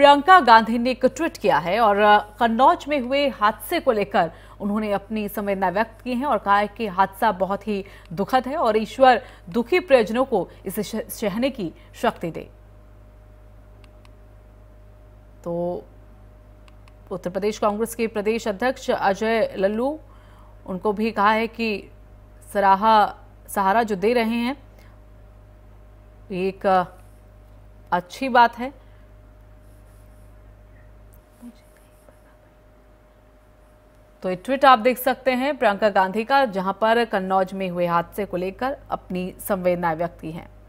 प्रियंका गांधी ने एक ट्वीट किया है और कन्नौज में हुए हादसे को लेकर उन्होंने अपनी संवेदना व्यक्त की है और कहा है कि हादसा बहुत ही दुखद है और ईश्वर दुखी प्रियजनों को इसे सहने की शक्ति दे तो उत्तर प्रदेश कांग्रेस के प्रदेश अध्यक्ष अजय लल्लू उनको भी कहा है कि सराहा सहारा जो दे रहे हैं एक अच्छी बात है तो ये ट्वीट आप देख सकते हैं प्रियंका गांधी का जहां पर कन्नौज में हुए हादसे को लेकर अपनी संवेदनाएं व्यक्त की हैं